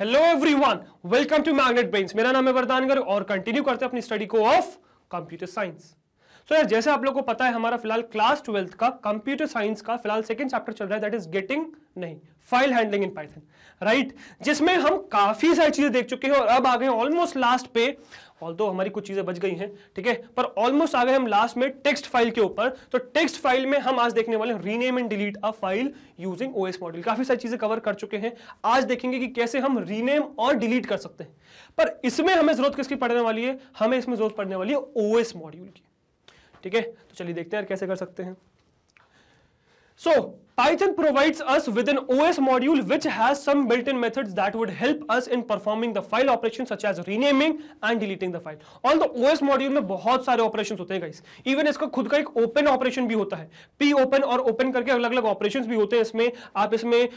Hello everyone welcome to Magnet Brains मेरा नाम है वरदानगर और कंटिन्यू करते हैं अपनी स्टडी को ऑफ कंप्यूटर साइंस सो यार जैसे आप लोगों को पता है हमारा फिलहाल क्लास ट्वेल्थ का कंप्यूटर साइंस का फिलहाल सेकंड चैप्टर चल रहा है दैट इज गेटिंग नहीं file handling in Python right जिसमें हम काफी सारी चीजें देख चुके हैं और अब आ गए ऑलमोस्ट लास्ट पे ऑल तो हमारी कुछ चीज़ें बच गई हैं ठीक है पर ऑलमोस्ट आ गए हम लास्ट में टेक्स्ट फाइल के ऊपर तो टेक्स्ट फाइल में हम आज देखने वाले rename and delete a file using OS module काफ़ी सारी चीज़ें कवर कर चुके हैं आज देखेंगे कि कैसे हम रीनेम और डिलीट कर सकते हैं पर इसमें हमें ज़रूरत किसकी पड़ने वाली है हमें इसमें ज़रूरत पड़ने वाली है ओ मॉड्यूल की ठीक है तो चलिए देखते हैं यार कैसे कर सकते हैं सो so, Python provides us with an OS module which has some built-in methods that would help us in performing the file operations such as renaming and deleting the file. और the OS module में बहुत सारे operations होते हैं guys. Even इसका खुद का एक open operation भी होता है. P open और open करके अलग-अलग operations भी होते हैं इसमें. आप इसमें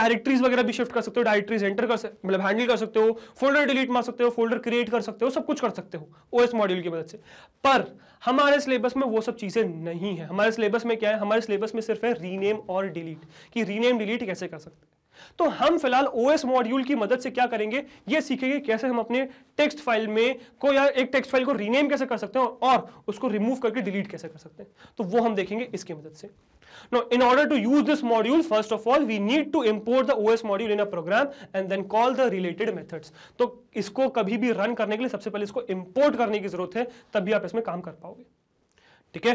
directories वगैरह भी shift कर सकते हो, directories enter कर सकते मतलब handle कर सकते हो, folder delete मार सकते हो, folder create कर सकते हो, सब कुछ कर सकते हो OS module की मदद से. पर हमारे syllabus में वो सब चीजें नहीं हैं. हमारे syllabus में क्या है? हमारे syllabus में सिर्फ है rename रीनेम और डिलीट कि रीनेम डिलीट कैसे कर सकते तो हम फिलहाल ओएस मॉड्यूल की मदद से क्या करेंगे ये सीखेंगे कैसे हम अपने टेक्स्ट फाइल में को या एक टेक्स्ट फाइल को रीनेम कैसे कर सकते हैं और उसको रिमूव करके डिलीट कैसे कर सकते हैं तो वो हम देखेंगे इसकी मदद से now in order to use this module first of all we need to import the os module in a program and then call the related methods तो इसको कभी भी रन करने के लिए सबसे पहले इसको इंपोर्ट करने की जरूरत है तभी आप इसमें काम कर पाओगे ठीक है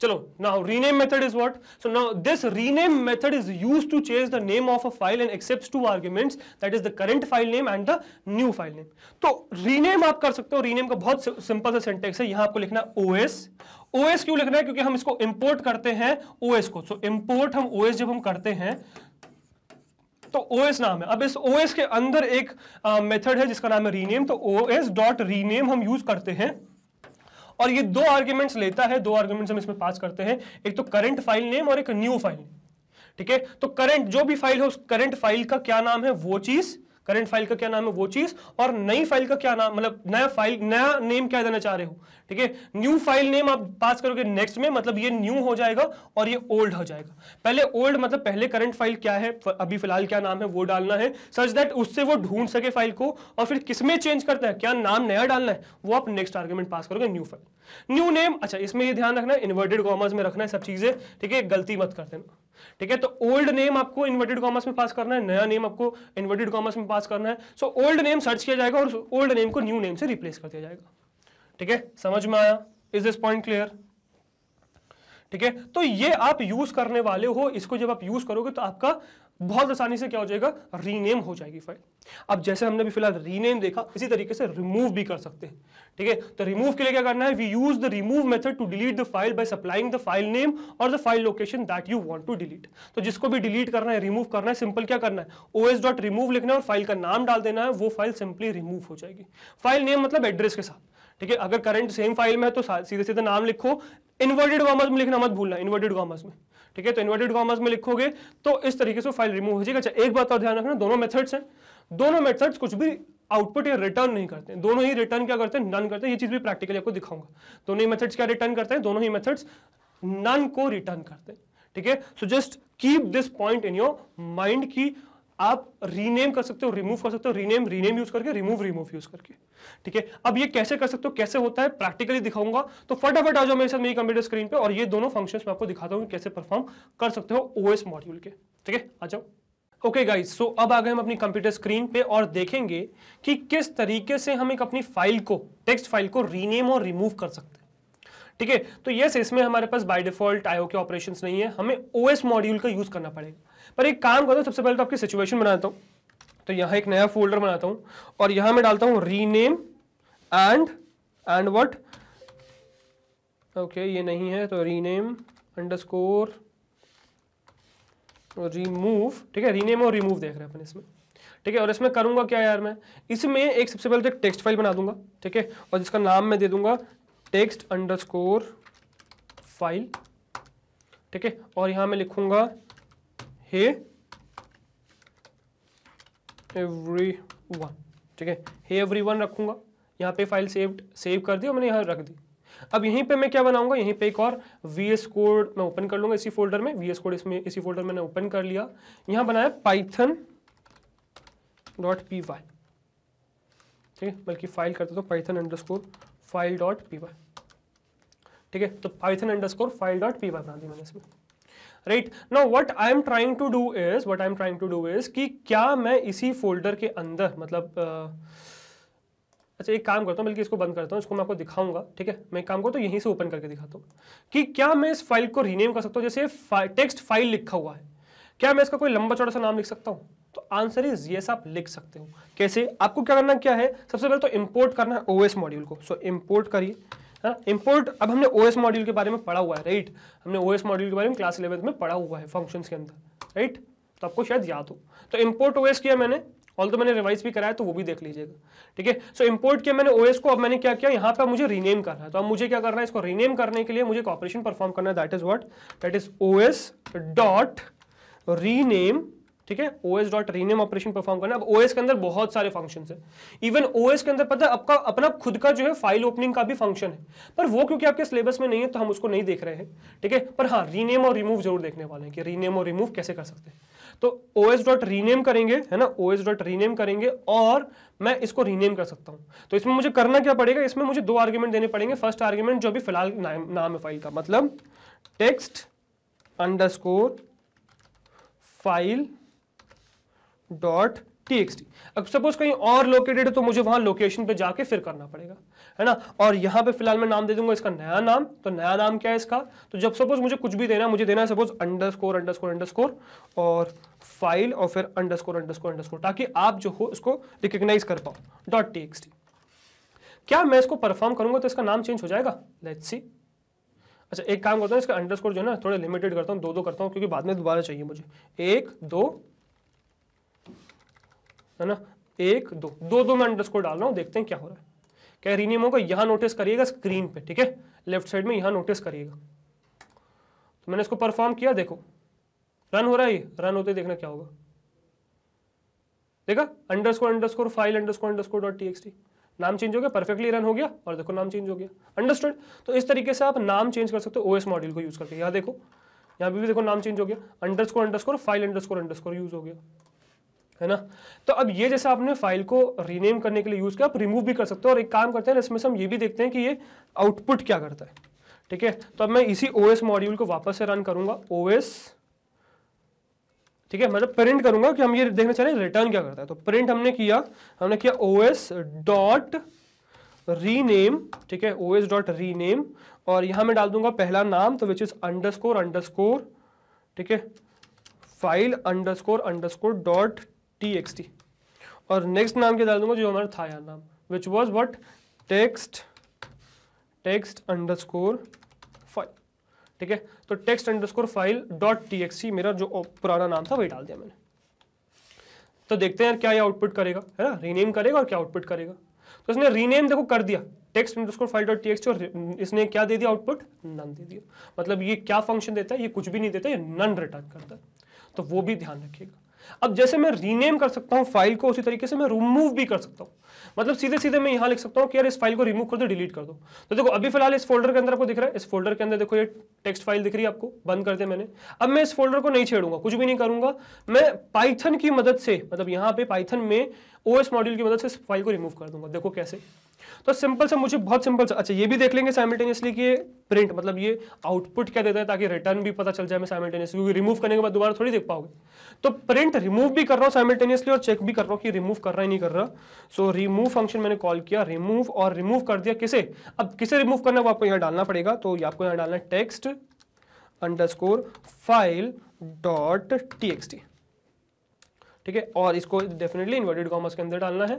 चलो now rename method is what so now this rename method is used to change the name of a file and accepts two arguments that is the current file name and the new file name तो rename आप कर सकते हो rename का बहुत simple सा सेंटेक्स है यहां आपको लिखना है ओएस ओएस क्यों लिखना है क्योंकि हम इसको इंपोर्ट करते हैं ओएस को सो so, इंपोर्ट हम ओएस जब हम करते हैं तो OS नाम है अब इस OS के अंदर एक मेथड है जिसका नाम है रीनेम तो OS डॉट रीनेम हम यूज करते हैं और ये दो आर्ग्यूमेंट्स लेता है दो आर्ग्यूमेंट्स हम इसमें पास करते हैं एक तो करंट फाइल नेम और एक न्यू फाइल नेम ठीक है तो करंट जो भी फाइल है उस करंट फाइल का क्या नाम है वो चीज करंट फाइल का क्या नाम है वो चीज और नई फाइल का क्या नाम मतलब नया फाइल नया नेम क्या देना चाह रहे हो ठीक है न्यू फाइल नेम आप पास करोगे नेक्स्ट में मतलब ये न्यू हो जाएगा और ये ओल्ड हो जाएगा पहले ओल्ड मतलब पहले करंट फाइल क्या है अभी फिलहाल क्या नाम है वो डालना है सच दैट उससे वो ढूंढ सके फाइल को और फिर किसमें चेंज करता है क्या नाम नया डालना है वो आप नेक्स्ट आर्ग्यूमेंट पास करोगे न्यू फाइल न्यू नेम अच्छा इसमें ये ध्यान रखना है इन्वर्टेड कॉमर्स में रखना है सब चीजें ठीक है गलती मत कर देना ठीक है तो ओल्ड नेम आपको इन्वर्टेड कॉमर्स में पास करना है नया नेम आपको इन्वर्टेड कॉमर्स में पास करना है सो ओल्ड नेम सर्च किया जाएगा और ओल्ड नेम को न्यू नेम से रिप्लेस कर दिया जाएगा ठीक है समझ में आया इज दिस पॉइंट क्लियर ठीक है तो ये आप यूज करने वाले हो इसको जब आप यूज करोगे तो आपका बहुत आसानी से क्या हो जाएगा रीनेम हो जाएगी फाइल अब जैसे हमने भी फिलहाल रीनेम देखा इसी तरीके से रिमूव भी कर सकते हैं ठीक है तो रिमूव के लिए क्या करना है we use the remove method to delete the file by supplying the file name और the file location that you want to delete तो जिसको भी डिलीट करना है रिमूव करना है सिंपल क्या करना है ओ एस डॉट रिमूव लिखना है और फाइल का नाम डाल देना है वो फाइल सिंपली रिमूव हो जाएगी फाइल नेम मतलब एड्रेस के साथ ठीक है अगर करंट सेम फाइल में है तो सीधे सीधे नाम लिखो इन्वर्टेड कॉमर्स में लिखना मत भूलना इन्वर्टेड कॉमर्स में ठीक है तो इन्वर्टेड कॉमर्स में लिखोगे तो इस तरीके से फाइल रिमूव हो जाएगी अच्छा एक बात और ध्यान रखना दोनों मेथड्स हैं दोनों मेथड्स कुछ भी आउटपुट या रिटर्न नहीं करते हैं दोनों ही रिटर्न क्या करते हैं नन करते हैं ये चीज़ भी प्रैक्टिकली आपको दिखाऊंगा दोनों ही मेथड्स क्या रिटर्न करते हैं दोनों ही मेथड्स नन को रिटर्न करते हैं ठीक है so just keep this point in your mind की आप रीनेम कर सकते हो रिमूव कर सकते हो रीनेम रीनेम यूज करके रिमूव रिमूव यूज करके ठीक है अब ये कैसे कर सकते हो कैसे होता है प्रैक्टिकली दिखाऊंगा तो फटाफट आ जाओ मेरे साथ मेरी कंप्यूटर स्क्रीन पे और ये दोनों फंक्शंस मैं आपको दिखाता हूँ कैसे परफॉर्म कर सकते हो ओएस मॉड्यूल के ठीक है आ जाओ ओके गाइज सो अब आ गए हम अपनी कंप्यूटर स्क्रीन पे और देखेंगे कि किस तरीके से हम एक अपनी फाइल को टेक्स्ट फाइल को रीनेम और रिमूव कर सकते हैं ठीक है तो यस इसमें हमारे पास बाय डिफॉल्ट आईओ के ऑपरेशंस नहीं है हमें ओएस मॉड्यूल का यूज करना पड़ेगा पर एक काम करो सबसे पहले तो आपकी सिचुएशन बनाता हूँ तो यहाँ एक नया फोल्डर बनाता हूँ और यहाँ मैं डालता हूँ rename and and what okay ये नहीं है तो रीनेम अंडर स्कोर रिमूव ठीक है रीनेम और रिमूव देख रहे हैं अपन इसमें ठीक है और इसमें करूंगा क्या यार मैं इसमें एक सबसे पहले तो एक टेक्स्ट फाइल बना दूंगा ठीक है और जिसका नाम मैं दे दूंगा टेक्स्ट अंडरस्कोर फाइल ठीक है और यहां मैं लिखूंगा हे एवरी वन ठीक है हे एवरी वन रखूंगा यहाँ पे फाइल सेव सेव कर दी और मैंने यहां रख दी अब यहीं पे मैं क्या बनाऊंगा यहीं पे एक और वी एस कोड मैं ओपन कर लूंगा इसी फोल्डर में वी एस कोड इसमें इसी फोल्डर मैंने ओपन कर लिया यहां बनाया पाइथन डॉट पी वाई ठीक है बल्कि फाइल करते तो Python underscore file dot P Y ठीक है तो Python underscore file dot P Y बना दी मैंने इसमें right now what I am trying to do is what I am trying to do is कि क्या मैं इसी फोल्डर के अंदर मतलब अच्छा एक काम करता हूँ बल्कि इसको बंद करता हूँ इसको मैं आपको दिखाऊंगा ठीक है मैं एक काम करता हूँ यहीं से ओपन करके दिखाता हूँ कि क्या मैं इस फाइल को रीनेम कर सकता हूँ जैसे फा, टेक्स्ट फाइल लिखा हुआ है क्या मैं इसका कोई लंबा चौड़ा सा नाम लिख सकता हूँ आंसर इज ये आप लिख सकते हो कैसे आपको क्या करना क्या है सबसे पहले तो इम्पोर्ट करना है ओएस मॉड्यूल को सो so, इम्पोर्ट करिए है हाँ? इम्पोर्ट अब हमने ओएस मॉड्यूल के बारे में पढ़ा हुआ है राइट हमने ओएस मॉड्यूल के बारे में क्लास इलेवेंथ में पढ़ा हुआ है फंक्शन के अंदर राइट तो आपको शायद याद हो तो इम्पोर्ट ओएस किया मैंने ऑल तो मैंने रिवाइज भी कराया तो वो भी देख लीजिएगा ठीक है सो इम्पोर्ट किया मैंने ओएस को अब मैंने क्या किया यहाँ पर मुझे रीनेम करना है तो अब मुझे क्या करना है इसको रीनेम करने के लिए मुझे ऑपरेशन परफॉर्म करना है that is what that is O dot rename ठीक है O S dot rename operation perform करना अब ओ के अंदर बहुत सारे फंक्शन है इवन ओएस के अंदर पता है आपका अपना खुद का जो है फाइल ओपनिंग का भी फंक्शन है पर वो क्योंकि आपके सिलेबस में नहीं है तो हम उसको नहीं देख रहे हैं ठीक है पर हाँ रीनेम और रिमूव जरूर देखने वाले हैं कि रीनेम और रिमूव कैसे कर सकते हैं तो ओ एस डॉट रीनेम करेंगे है ना ओ एस डॉट रीनेम करेंगे और मैं इसको रीनेम कर सकता हूँ तो इसमें मुझे करना क्या पड़ेगा इसमें मुझे दो आर्ग्यूमेंट देने पड़ेंगे फर्स्ट आर्ग्यूमेंट जो भी फिलहाल नाम, नाम है फाइल का मतलब text underscore file dot T अब सपोज कहीं और लोकेटेड है तो मुझे वहां लोकेशन पे जाके फिर करना पड़ेगा है ना और यहां पे फिलहाल मैं नाम दे दूंगा इसका नया नाम तो नया नाम क्या है इसका तो जब सपोज मुझे कुछ भी देना है मुझे देना है सपोज अंडरस्कोर अंडरस्कोर अंडरस्कोर और फाइल और फिर underscore underscore score score ताकि आप जो हो इसको रिकग्नाइज कर पाओ डॉट टी एक्स टी क्या मैं इसको परफॉर्म करूंगा तो इसका नाम चेंज हो जाएगा लेट्स सी अच्छा एक काम करता हूँ इसका अंडर स्कोर जो है ना थोड़े लिमिटेड करता हूँ दो दो करता हूँ क्योंकि बाद में दोबारा चाहिए मुझे एक दो है ना एक दो दो दो मैं अंडरस्कोर डाल रहा हूँ देखते हैं क्या हो रहा है कैरीनियम होगा यहाँ नोटिस करिएगा स्क्रीन पे ठीक है लेफ्ट साइड में यहाँ नोटिस करिएगा तो मैंने इसको परफॉर्म किया देखो रन हो रहा है ये रन होते देखना क्या होगा देखा underscore underscore file underscore underscore dot T नाम चेंज हो गया परफेक्टली रन हो गया और देखो नाम चेंज हो गया अंडरस्टूड तो इस तरीके से आप नाम चेंज कर सकते हो ओएस मॉड्यूल को यूज करके यहाँ देखो यहाँ भी देखो नाम चेंज हो गया underscore underscore file underscore underscore use हो गया है ना तो अब ये जैसे आपने फाइल को रीनेम करने के लिए यूज़ किया आप रिमूव भी कर सकते हो और एक काम करते हैं इसमें से हम ये भी देखते हैं कि ये आउटपुट क्या करता है ठीक है तो अब मैं इसी ओ एस मॉड्यूल को वापस से रन करूंगा ओ एस ठीक है मतलब प्रिंट करूंगा कि हम ये देखना चाह रहे रिटर्न क्या करता है तो प्रिंट हमने किया हमने किया ओ एस डॉट रीनेम ठीक है ओ एस डॉट रीनेम और यहां मैं डाल दूंगा पहला नाम तो which is underscore underscore ठीक है file underscore underscore dot T X T और नेक्स्ट नाम क्या डाल दूंगा जो हमारा था यार नाम which was what text text underscore file ठीक है तो text underscore file dot T X T मेरा जो पुराना नाम था वही डाल दिया मैंने तो देखते हैं यार क्या ये आउटपुट करेगा है ना रीनेम करेगा और क्या आउटपुट करेगा तो इसने रीनेम देखो कर दिया text underscore file dot T X T और इसने क्या दे दिया आउटपुट नन दे दिया मतलब ये क्या फंक्शन देता है ये कुछ भी नहीं देता ये नन रिटर्न करता है तो वो भी ध्यान रखिएगा अब जैसे मैं रीनेम कर सकता हूं फाइल को उसी तरीके से मैं रिमूव भी कर सकता हूं मतलब सीधे सीधे मैं यहां लिख सकता हूं कि यार इस फाइल को रिमूव कर दो डिलीट कर दो तो देखो अभी फिलहाल इस फोल्डर के अंदर आपको दिख रहा है इस फोल्डर के अंदर देखो ये टेक्स्ट फाइल दिख रही है आपको बंद कर दिया मैंने अब मैं इस फोल्डर को नहीं छेड़ूंगा कुछ भी नहीं करूंगा मैं पाइथन की मदद से मतलब यहां पर पाइथन में ओ मॉड्यूल की मदद से फाइल को रिमूव कर दूंगा देखो कैसे तो सिंपल से मुझे बहुत सिंपल से अच्छा ये भी देख लेंगे साइमल्टेनियसली कि प्रिंट मतलब ये आउटपुट क्या देता है ताकि रिटर्न भी पता चल जाए मैं साइमल्टेनियसली क्योंकि रिमूव करने के बाद दोबारा थोड़ी देख पाओगे तो प्रिंट रिमूव भी कर रहा हूँ साइमल्टेनियसली और चेक भी कर रहा हूँ कि रिमूव कर रहा है नहीं कर रहा सो रिमूव फंक्शन मैंने कॉल किया रिमूव और रिमूव कर दिया किसे अब किसे रिमूव करना वो आपको यहाँ डालना पड़ेगा तो आपको यहाँ डालना है text score file dot T X T ठीक है और इसको डेफिनेटली इन्वर्टेड कॉमर्स के अंदर डालना है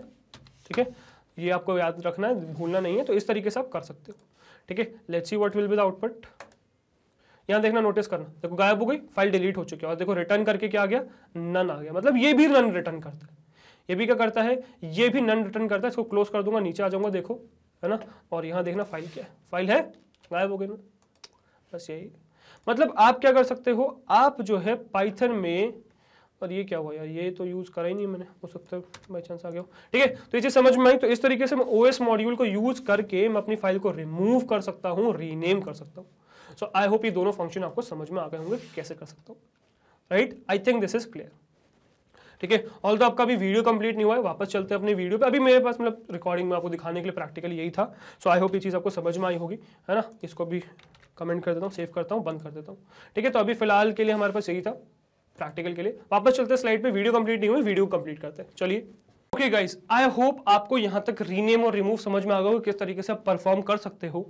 ठीक है ये आपको याद रखना है भूलना नहीं है तो इस तरीके से आप कर सकते हो ठीक है let's see what will be the output यहाँ देखना नोटिस करना देखो गायब हो गई फाइल डिलीट हो चुकी है और देखो रिटर्न करके क्या आ गया नन आ गया मतलब ये भी नन रिटर्न करता है ये भी क्या करता है ये भी नन रिटर्न करता है इसको क्लोज कर दूंगा नीचे आ जाऊंगा देखो है ना और यहाँ देखना फाइल क्या है फाइल है गायब हो गई ना बस यही मतलब आप क्या कर सकते हो आप जो है पाइथन में और ये क्या हुआ यार ये तो यूज़ करा ही नहीं मैंने हो सकता है बाई चांस आ गया ठीक है तो ये चीज़ समझ में आई तो इस तरीके से मैं ओ एस मॉड्यूल को यूज़ करके मैं अपनी फाइल को रिमूव कर सकता हूँ रीनेम कर सकता हूँ सो आई होप ये दोनों फंक्शन आपको समझ में आ गए होंगे कैसे कर सकता हूँ right I think this is clear ठीक है ऑल तो आपका अभी वीडियो कंप्लीट नहीं हुआ है वापस चलते हैं अपने वीडियो पे अभी मेरे पास मतलब रिकॉर्डिंग में आपको दिखाने के लिए प्रैक्टिकली यही था सो आई होप ये चीज़ आपको समझ में आई होगी है ना इसको भी कमेंट कर देता हूँ सेव करता हूँ बंद कर देता हूँ ठीक है तो अभी फिलहाल के लिए हमारे पास यही था प्रैक्टिकल के लिए वापस चलते हैं स्लाइड पे वीडियो कंप्लीट नहीं हुई वीडियो कंप्लीट करते हैं चलिए ओके गाइस आई होप आपको यहां तक रीनेम और रिमूव समझ में आ गया किस तरीके से आप परफॉर्म कर सकते हो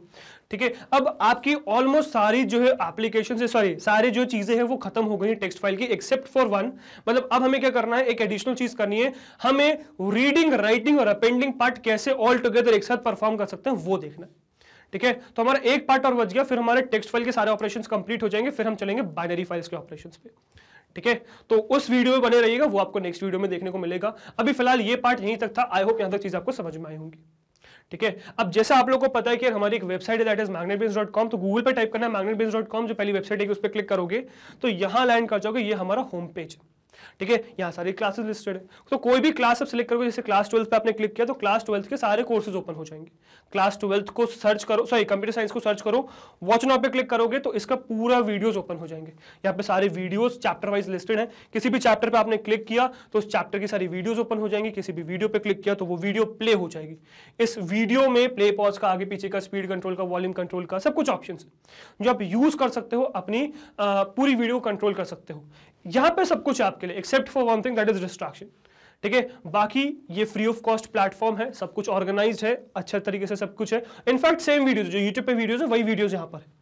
ठीक है अब आपकी ऑलमोस्ट सारी जो है एप्लीकेशन से सॉरी सारी जो चीज़ें हैं वो खत्म हो गई टेक्स्ट फाइल की एक्सेप्ट फॉर वन मतलब अब हमें क्या करना है एक एडिशनल चीज़ करनी है हमें रीडिंग राइटिंग और अपेंडिंग पार्ट कैसे ऑल टुगेदर एक साथ परफॉर्म कर सकते हैं वो देखना है ठीक है तो हमारा एक पार्ट और बच गया फिर हमारे टेक्स्ट फाइल के सारे ऑपरेशन कंप्लीट हो जाएंगे फिर हम चलेंगे बाइनरी फाइल्स के ऑपरेशन पे ठीक है तो उस वीडियो में बने रहिएगा वो आपको नेक्स्ट वीडियो में देखने को मिलेगा अभी फिलहाल ये पार्ट यहीं तक था आई होप यहां तक चीज आपको समझ में आई होंगी ठीक है अब जैसा आप लोगों को पता है कि हमारी एक वेबसाइट है दैट इज magnetbeans.com तो गूगल पर टाइप करना है कॉम जो पहली वेबसाइट है उस पर क्लिक करोगे तो यहां लैंड कर जाओगे ये हमारा होम पेज है ठीक है यहाँ सारी क्लासेस लिस्टेड है तो कोई भी क्लास आप सिलेक्ट करो जैसे क्लास ट्वेल्थ पे आपने क्लिक किया तो क्लास ट्वेल्थ के सारे कोर्सेज ओपन हो जाएंगे क्लास ट्वेल्थ को सर्च करो सॉरी कंप्यूटर साइंस को सर्च करो वॉच नाउ पे क्लिक करोगे तो इसका पूरा वीडियोज ओपन हो जाएंगे यहाँ पे सारे वीडियोज चैप्टर वाइज लिस्टेड है किसी भी चैप्टर पर आपने क्लिक किया तो उस चैप्टर की सारी वीडियोज ओपन हो जाएंगी किसी भी वीडियो पर क्लिक किया तो वो वीडियो प्ले हो जाएगी इस वीडियो में प्ले पॉज का आगे पीछे का स्पीड कंट्रोल का वॉल्यूम कंट्रोल का सब कुछ ऑप्शन है जो आप यूज कर सकते हो अपनी पूरी वीडियो कंट्रोल कर सकते हो यहाँ पे सब कुछ आपके आपके लिए except for one thing that is distraction ठीक है बाकी ये फ्री ऑफ कॉस्ट प्लेटफॉर्म है सब कुछ ऑर्गेनाइज है अच्छे तरीके से सब कुछ है इनफैक्ट सेम वीडियो जो यूट्यूब पे वीडियोज है वही वीडियोज यहाँ पर है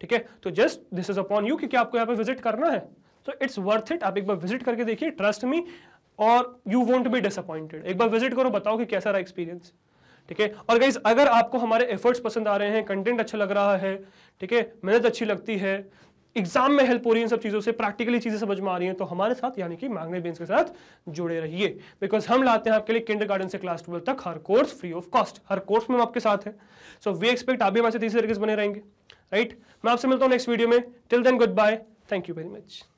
ठीक है तो just this is upon you क्योंकि आपको यहाँ पे विजिट करना है तो इट्स वर्थ इट आप एक बार विजिट करके देखिए ट्रस्ट मी और यू वॉन्ट बी डिसअपॉइंटेड एक बार विजिट करो बताओ कि कैसा रहा एक्सपीरियंस ठीक है और गाइज अगर आपको हमारे एफर्ट्स पसंद आ रहे हैं कंटेंट अच्छा लग रहा है ठीक है मेहनत अच्छी लगती है एग्जाम में हेल्प हो रही है इन सब चीज़ों से प्रैक्टिकली चीज़ें समझ में आ रही हैं तो हमारे साथ यानी कि मैग्नेट बेंस के साथ जुड़े रहिए बिकॉज हम लाते हैं आपके लिए किंडर गार्डन से क्लास ट्वेल्व तक हर कोर्स फ्री ऑफ कॉस्ट हर कोर्स में हम आपके साथ है सो वी एक्सपेक्ट आप भी हमारे तीसरे तरीके से बने रहेंगे राइट right? मैं आपसे मिलता हूँ नेक्स्ट वीडियो में till then goodbye thank you very much